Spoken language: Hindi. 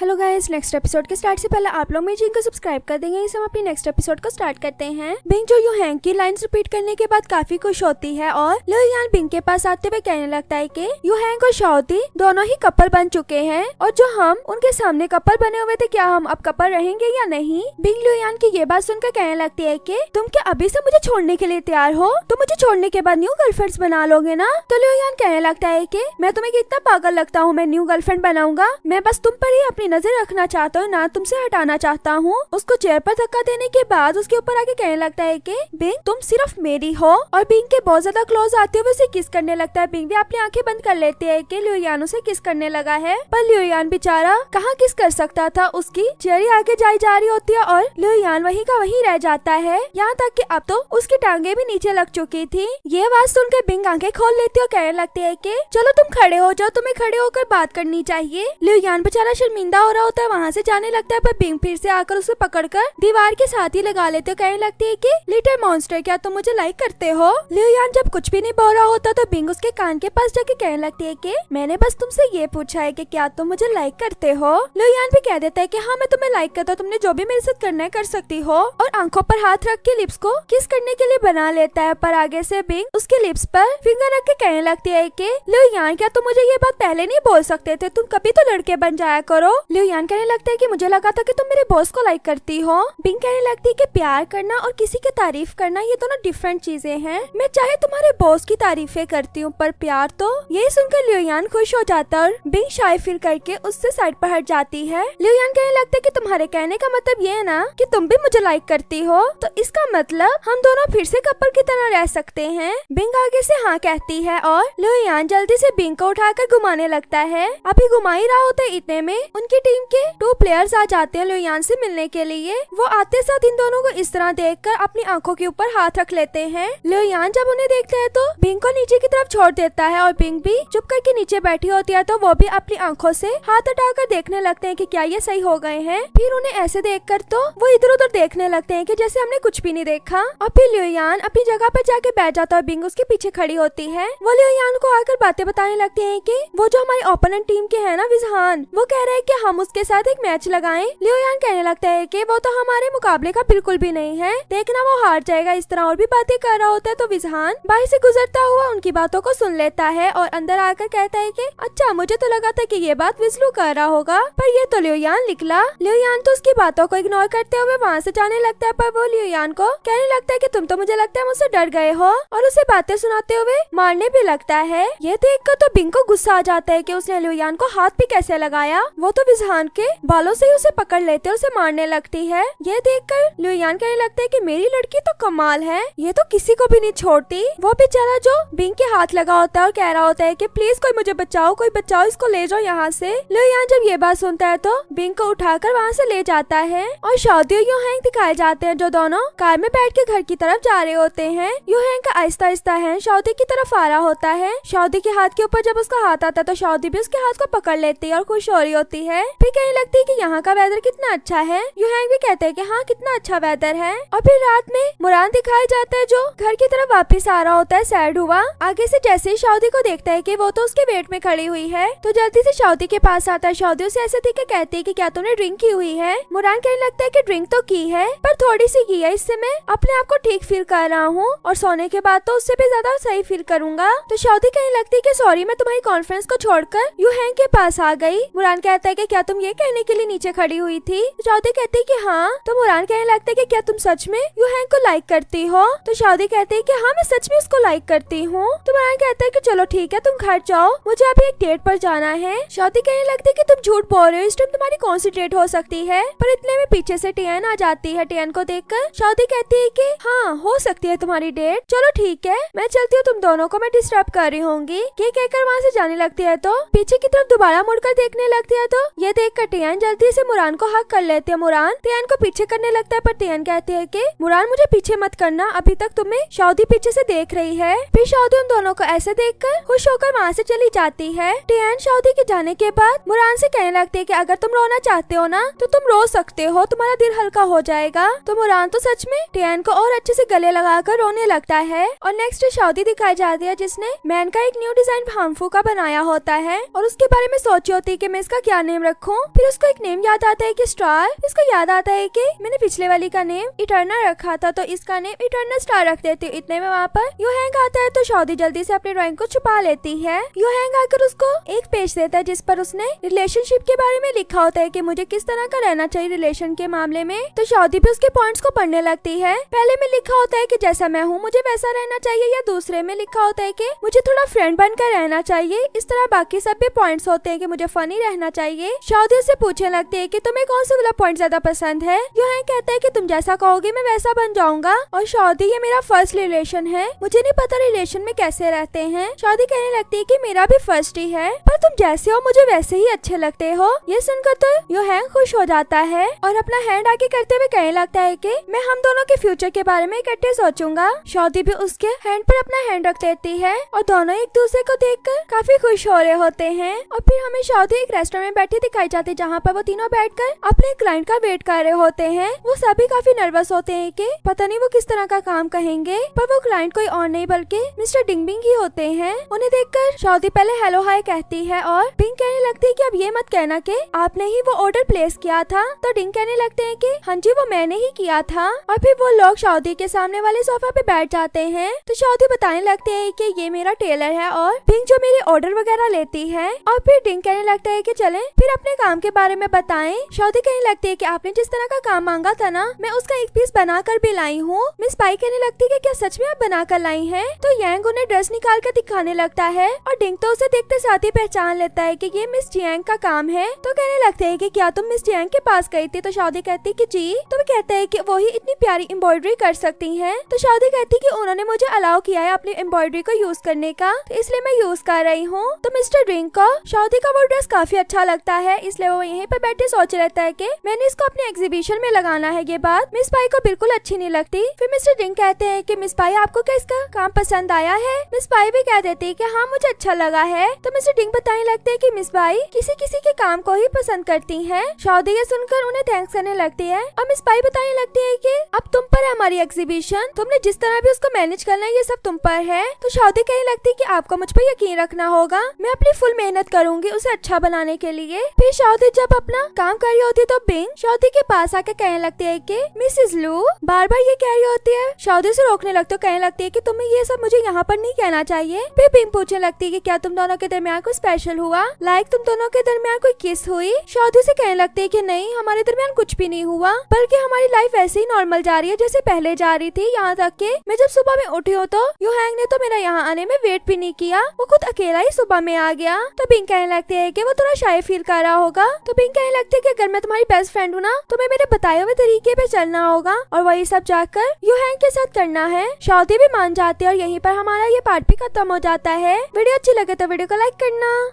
हेलो गाइस नेक्स्ट एपिसोड के स्टार्ट से पहले आप लोग मेरी चैनल को सब्सक्राइब कर देंगे इसे हम अपने नेक्स्ट एपिसोड को स्टार्ट करते हैं बिंग जो यू हैंग की लाइंस रिपीट करने के बाद काफी खुश होती है और लोहियान बिंग के पास आते हुए कहने लगता है कि यू हैंग और शाओती दोनों ही कपल बन चुके हैं और जो हम उनके सामने कपल बने हुए थे क्या हम अब कपल रहेंगे या नहीं बिंग लोहियान की ये बात सुनकर कहने लगती है की तुम क्या अभी से मुझे छोड़ने के लिए तैयार हो तो मुझे छोड़ने के बाद न्यू गर्लफ्रेंड बना लोगे ना तो लोहियान कहने लगता है की मैं तुम्हें कितना पागल लगता हूँ मैं न्यू गर्लफ्रेंड बनाऊंगा मैं बस तुम पर ही अपनी अपनी नजर रखना चाहता हूँ ना तुमसे हटाना चाहता हूँ उसको चेयर पर धक्का देने के बाद उसके ऊपर आके कहने लगता है की बिंग तुम सिर्फ मेरी हो और बिंग के बहुत ज्यादा क्लोज आते हुए उसे किस करने लगता है बिंग भी अपनी आँखें बंद कर लेती है की लियोयान उसे किस करने लगा है पर लियोयान बेचारा कहाँ किस कर सकता था उसकी चेयर आगे जाई जा रही होती है और लियोयान वही का वही रह जाता है यहाँ तक की अब तो उसकी टांगे भी नीचे लग चुकी थी ये बात सुनकर बिंग आँखें खोल लेती है और कहने लगती है की चलो तुम खड़े हो जाओ तुम्हें खड़े होकर बात करनी चाहिए लियोयान बेचारा शर्मिंदा ठंडा हो रहा होता है वहाँ से जाने लगता है पर बिंग फिर से आकर उसे पकड़कर दीवार के साथ ही लगा लेते हो कहने लगती है की लिटिल मॉन्स्टर क्या तुम तो मुझे लाइक करते हो लियोयान जब कुछ भी नहीं बोल रहा होता तो बिंग उसके कान के पास जाके कहने लगती है की मैंने बस तुमसे ये पूछा है की क्या तुम मुझे लाइक करते हो लियोयान भी कह देता है की हाँ मैं तुम्हें लाइक करता हूँ तुमने जो भी मेरे साथ करना है कर सकती हो और आंखों पर हाथ रख के लिप्स को किस करने के लिए बना लेता है पर आगे से बिंग उसके लिप्स पर फिंगर रख के कहने लगती है कि लो यार क्या तुम मुझे ये बात पहले नहीं बोल सकते थे तुम कभी तो लड़के बन जाया करो लियोयान कहने लगता है कि मुझे लगा था कि तुम मेरे बॉस को लाइक करती हो बिंग कहने लगती है कि प्यार करना और किसी की तारीफ करना ये दोनों डिफरेंट चीजें हैं मैं चाहे तुम्हारे बॉस की तारीफे करती हूँ पर प्यार तो ये सुनकर लियोयान खुश हो जाता है और बिंग शायद फिर करके उससे साइड पर हट जाती है लियोयान कहने लगता है की तुम्हारे कहने का मतलब ये है ना की तुम भी मुझे लाइक करती हो तो इसका मतलब हम दोनों फिर से कपल की तरह रह सकते हैं बिंग आगे से हाँ कहती है और लियोयान जल्दी से बिंग को उठाकर घुमाने लगता है अभी घुमा ही रहा होता है इतने में उनके की टीम के टू प्लेयर्स आ जाते हैं लोयान से मिलने के लिए वो आते साथ इन दोनों को इस तरह देख कर अपनी आंखों के ऊपर हाथ रख लेते हैं लोयान जब उन्हें देखते हैं तो बिंग को नीचे की तरफ छोड़ देता है और बिंग भी चुप करके नीचे बैठी होती है तो वो भी अपनी आंखों से हाथ हटाकर देखने लगते है की क्या ये सही हो गए हैं फिर उन्हें ऐसे देख तो वो इधर उधर देखने लगते है की जैसे हमने कुछ भी नहीं देखा और फिर लियोयान अपनी जगह पर जाके बैठ जाता है बिंग उसके पीछे खड़ी होती है वो लियोयान को आकर बातें बताने लगते है की वो जो हमारी ओपोनेंट टीम के है ना विजहान वो कह रहे हैं की हम उसके साथ एक मैच लगाएं लियोयान कहने लगता है कि वो तो हमारे मुकाबले का बिल्कुल भी नहीं है देखना वो हार जाएगा इस तरह और भी बातें कर रहा होता है तो विजहान बाहर से गुजरता हुआ उनकी बातों को सुन लेता है और अंदर आकर कहता है की अच्छा मुझे तो लगा था की ये बात विजलू कर रहा होगा पर ये तो लियोयान निकला लियोयान तो उसकी बातों को इग्नोर करते हुए वहाँ से जाने लगता है पर वो लियोयान को कहने लगता है की तुम तो मुझे लगता है मुझसे डर गए हो और उसे बातें सुनाते हुए मारने भी लगता है ये देख कर तो बिंग को गुस्सा आ जाता है की उसने लियोयान को हाथ भी कैसे लगाया वो तो इजहान के बालों से ही उसे पकड़ लेते और उसे मारने लगती है देख देखकर लुयान कहने लगता है कि मेरी लड़की तो कमाल है ये तो किसी को भी नहीं छोड़ती वो बेचारा जो बिंग के हाथ लगा होता है और कह रहा होता है की प्लीज कोई मुझे बचाओ कोई बचाओ इसको ले जाओ यहाँ से लुयान जब ये बात सुनता है तो बिंग को उठा कर वहाँ से ले जाता है और शादी यू हैंग दिखाए जाते हैं जो दोनों कार में बैठ के घर की तरफ जा रहे होते हैं यू हैंग का आहिस्ता आहिस्ता है शादी की तरफ आ रहा होता है शादी के हाथ के ऊपर जब उसका हाथ आता है तो शादी भी उसके हाथ को पकड़ लेती है और खुश हो रही होती है है फिर कहने लगती है कि यहाँ का वेदर कितना अच्छा है यूहैंग भी कहते हैं कि हाँ कितना अच्छा वेदर है और फिर रात में मुरान दिखाया जाता है जो घर की तरफ वापस आ रहा होता है सैड हुआ आगे से जैसे ही शाउदी को देखता है की वो तो उसके वेट में खड़ी हुई है तो जल्दी से शाउदी के पास आता है शाउदी उसे ऐसे देख के कहती है की क्या तुमने ड्रिंक की हुई है मुरान कहने लगता है की ड्रिंक तो की है पर थोड़ी सी की है इससे मैं अपने आप को ठीक फील कर रहा हूँ और सोने के बाद तो उससे भी ज्यादा सही फील करूंगा तो शाउदी कहने लगती है की सॉरी मैं तुम्हारी कॉन्फ्रेंस को छोड़कर यूहैंग के पास आ गई मुरान कहता है की कहते क्या तुम ये कहने के लिए नीचे खड़ी हुई थी शादी कहती है की हाँ तो मुरान कहने लगता है की क्या तुम सच में यू हैंग को लाइक करती हो तो शादी कहती है की हाँ मैं सच में उसको लाइक करती हूँ तो मुरान कहता है की चलो ठीक है तुम घर जाओ मुझे अभी एक डेट पर जाना है शादी कहने लगती है की तुम झूठ बोल रहे हो इस टाइम तुम्हारी कौन सी डेट हो सकती है पर इतने में पीछे ऐसी टेन आ जाती है टेन को देख कर शादी कहती है की हाँ हो सकती है तुम्हारी डेट चलो ठीक है मैं चलती हूँ तुम दोनों को मैं डिस्टर्ब कर रही होंगी ये कहकर वहाँ से जाने लगती है तो पीछे की तरफ दोबारा मुड़कर देखने लगती है तो ये देख कर टियान जल्दी से मुरान को हक कर लेते हैं मुरान टियान को पीछे करने लगता है पर टियान कहते हैं कि मुरान मुझे पीछे मत करना अभी तक तुम्हें शौदी पीछे से देख रही है फिर शौदी उन दोनों को ऐसे देख कर खुश होकर वहाँ से चली जाती है टियान शौदी के जाने के बाद मुरान से कहने लगती है की अगर तुम रोना चाहते हो ना तो तुम रो सकते हो तुम्हारा दिल हल्का हो जाएगा तो मुरान तो सच में टियान को और अच्छे से गले लगा कर रोने लगता है और नेक्स्ट शौदी दिखाई जाती है जिसने मैन का एक न्यू डिजाइन भामफू का बनाया होता है और उसके बारे में सोची होती है की मैं इसका क्या नेम रखो रखूं फिर उसको एक नेम याद आता है कि स्टार इसको याद आता है कि मैंने पिछले वाली का नेम इटर्नल रखा था तो इसका नेम इटर्नल स्टार रख देती हूँ इतने में वहाँ पर यू हैंग आता है तो शौदी जल्दी से अपनी ड्रॉइंग को छुपा लेती है यू हैंग आकर उसको एक पेज देता है जिस पर उसने रिलेशनशिप के बारे में लिखा होता है की मुझे किस तरह का रहना चाहिए रिलेशन के मामले में तो शौदी भी उसके पॉइंट्स को पढ़ने लगती है पहले में लिखा होता है की जैसा मैं हूँ मुझे वैसा रहना चाहिए या दूसरे में लिखा होता है की मुझे थोड़ा फ्रेंड बनकर रहना चाहिए इस तरह बाकी सब भी पॉइंट्स होते हैं कि मुझे फनी रहना चाहिए शादी से पूछने लगते है की तुम्हें कौन सा वाला पॉइंट ज्यादा पसंद है है कहता है की तुम जैसा कहोगे मैं वैसा बन जाऊंगा और शादी ये मेरा फर्स्ट रिलेशन है मुझे नहीं पता रिलेशन में कैसे रहते हैं शादी कहने लगती है की मेरा भी फर्स्ट ही है पर तुम जैसे हो मुझे वैसे ही अच्छे लगते हो ये सुनकर तो है खुश हो जाता है और अपना हैंड आगे करते हुए कहने लगता है की मैं हम दोनों के फ्यूचर के बारे में इकट्ठे सोचूंगा शादी भी उसके हैंड पर अपना हैंड रख देती है और दोनों एक दूसरे को देख काफी खुश हो रहे होते हैं और फिर हमें शादी एक रेस्टोरेंट में बैठे दिखाई जाते हैं जहाँ पर वो तीनों बैठकर अपने क्लाइंट का वेट कर रहे होते हैं वो सभी काफी नर्वस होते हैं कि पता नहीं वो किस तरह का काम कहेंगे पर वो क्लाइंट कोई और नहीं बल्कि मिस्टर डिंगबिंग ही होते हैं उन्हें देखकर शादी पहले हेलो हाय कहती है और डिंग कहने लगती है की अब ये मत कहना की आपने ही वो ऑर्डर प्लेस किया था तो डिंग कहने लगते है की हाँ जी वो मैंने ही किया था और फिर वो लोग शौदी के सामने वाले सोफा पे बैठ जाते हैं तो शौदी बताने लगते है की ये मेरा टेलर है और डिंग जो मेरे ऑर्डर वगैरह लेती है और फिर डिंग कहने लगता है की चले फिर अपने काम के बारे में बताएं शौदी कहने लगती है कि आपने जिस तरह का काम मांगा था ना मैं उसका एक पीस बना कर भी लाई हूँ मिस पाई कहने लगती है क्या सच में आप बना कर लाई है तो यंग उन्हें ड्रेस निकाल कर दिखाने लगता है और डिंग तो उसे देखते साथ ही पहचान लेता है की ये मिस जियांग का काम है तो कहने लगते है की क्या तुम मिस जियांग के पास गयी थी तो शादी कहती की जी तुम तो कहते है की वो ही इतनी प्यारी एम्ब्रॉयडरी कर सकती तो है तो शौदी कहती की उन्होंने मुझे अलाउ किया है अपनी एम्ब्रॉयडरी को यूज करने का तो इसलिए मैं यूज कर रही हूँ तो मिस्टर ड्रिंक को शौदी का वो ड्रेस काफी अच्छा लगता है है इसलिए वो यहीं पर बैठे सोच रहता है की मैंने इसको अपने एग्जीबिशन में लगाना है ये बात मिस पाई को बिल्कुल अच्छी नहीं लगती फिर मिस्टर डिंग कहते हैं की मिस पाई आपको क्या इसका काम पसंद आया है मिस पाई भी कह देती है कि हाँ मुझे अच्छा लगा है तो मिस्टर डिंग बताने लगते है की मिस पाई किसी किसी के काम को ही पसंद करती है शादी ये सुनकर उन्हें थैंक्स करने लगती है और मिस पाई बताने लगती है की अब तुम पर है हमारी एग्जीबिशन तुमने जिस तरह भी उसको मैनेज करना है ये सब तुम पर है तो शादी कहने लगती है की आपको मुझ पर यकीन रखना होगा मैं अपनी फुल मेहनत करूंगी उसे अच्छा बनाने के लिए फिर शौदी जब अपना काम कर रही होती तो बिंग शौदी के पास आकर कहने लगती है की मिसिज लू बार बार ये कह रही होती है शौदी से रोकने लगते कहने लगती है की तुम्हें ये सब मुझे यहाँ पर नहीं कहना चाहिए फिर बिंग पूछने लगती है की क्या तुम दोनों के दरमियान को स्पेशल हुआ लाइक तुम दोनों के दरमियान कोई किस हुई शौदी से कहने लगती है की नहीं हमारे दरमियान कुछ भी नहीं हुआ बल्कि हमारी लाइफ ऐसे ही नॉर्मल जा रही है जैसे पहले जा रही थी यहाँ तक के मैं जब सुबह में उठी हूँ तो यू हैंग ने तो मेरा यहाँ आने में वेट भी नहीं किया वो खुद अकेला ही सुबह में आ गया तो बिंग कहने लगती है की वो थोड़ा शाय फील कर रहा होगा तो पिंक कहने लगती है कि अगर मैं तुम्हारी बेस्ट फ्रेंड हूँ ना तो मैं मेरे बताए हुए तरीके पे चलना होगा और वही सब जाकर यू हैंग के साथ करना है शादी भी मान जाती है और यहीं पर हमारा ये पार्ट भी खत्म हो जाता है वीडियो अच्छी लगे तो वीडियो को लाइक करना